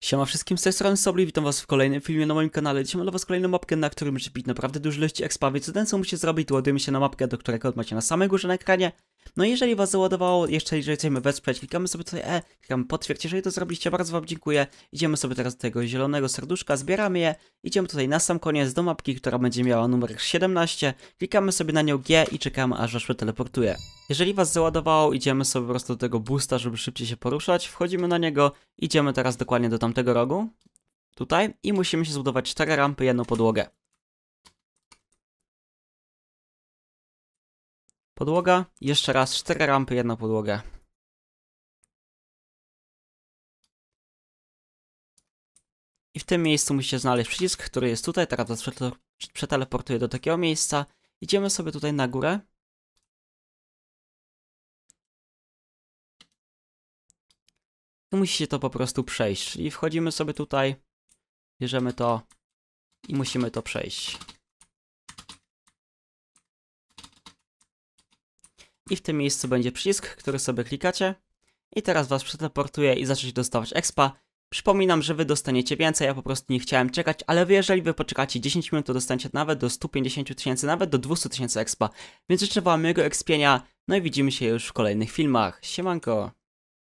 Siema wszystkim, z tej strony Sobli, witam was w kolejnym filmie na moim kanale. Dzisiaj mam dla was kolejną mapkę, na której musicie pić naprawdę dużo ilości expa, więc ten co musicie zrobić, ładujemy się na mapkę, do której kod macie na samej górze na ekranie no i jeżeli was załadowało, jeszcze jeżeli chcemy wesprzeć, klikamy sobie tutaj E, klikamy potwierdź. Jeżeli to zrobiliście, bardzo wam dziękuję. Idziemy sobie teraz do tego zielonego serduszka, zbieramy je. Idziemy tutaj na sam koniec do mapki, która będzie miała numer 17. Klikamy sobie na nią G i czekamy aż aż teleportuje. Jeżeli was załadowało, idziemy sobie po prostu do tego boosta, żeby szybciej się poruszać. Wchodzimy na niego, idziemy teraz dokładnie do tamtego rogu. Tutaj i musimy się zbudować cztery rampy, jedną podłogę. Podłoga, jeszcze raz, cztery rampy, jedna podłoga. I w tym miejscu musicie znaleźć przycisk, który jest tutaj, teraz was przeteleportuję do takiego miejsca. Idziemy sobie tutaj na górę. I musicie to po prostu przejść, czyli wchodzimy sobie tutaj, bierzemy to i musimy to przejść. i w tym miejscu będzie przycisk, który sobie klikacie i teraz was przeteleportuje i zaczniecie dostawać expa. Przypominam, że wy dostaniecie więcej, ja po prostu nie chciałem czekać, ale wy jeżeli wy poczekacie 10 minut, to dostaniecie nawet do 150 tysięcy, nawet do 200 tysięcy expa. Więc życzę wam jego ekspienia, no i widzimy się już w kolejnych filmach. Siemanko!